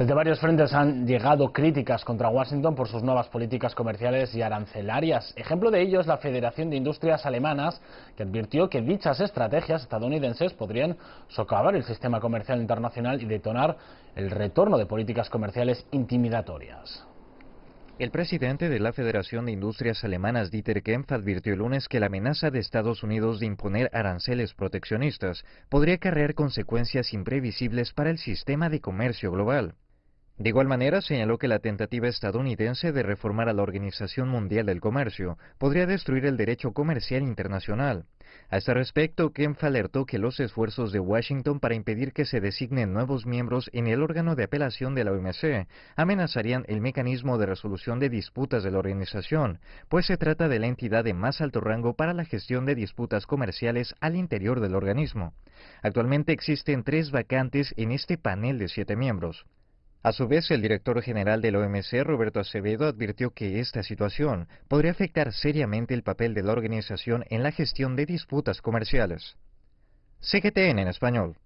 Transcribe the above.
Desde varios frentes han llegado críticas contra Washington por sus nuevas políticas comerciales y arancelarias. Ejemplo de ello es la Federación de Industrias Alemanas, que advirtió que dichas estrategias estadounidenses podrían socavar el sistema comercial internacional y detonar el retorno de políticas comerciales intimidatorias. El presidente de la Federación de Industrias Alemanas, Dieter Kempf, advirtió el lunes que la amenaza de Estados Unidos de imponer aranceles proteccionistas podría acarrear consecuencias imprevisibles para el sistema de comercio global. De igual manera, señaló que la tentativa estadounidense de reformar a la Organización Mundial del Comercio podría destruir el derecho comercial internacional. A este respecto, Kempf alertó que los esfuerzos de Washington para impedir que se designen nuevos miembros en el órgano de apelación de la OMC amenazarían el mecanismo de resolución de disputas de la organización, pues se trata de la entidad de más alto rango para la gestión de disputas comerciales al interior del organismo. Actualmente existen tres vacantes en este panel de siete miembros. A su vez, el director general del OMC, Roberto Acevedo, advirtió que esta situación podría afectar seriamente el papel de la organización en la gestión de disputas comerciales. CGTN en español.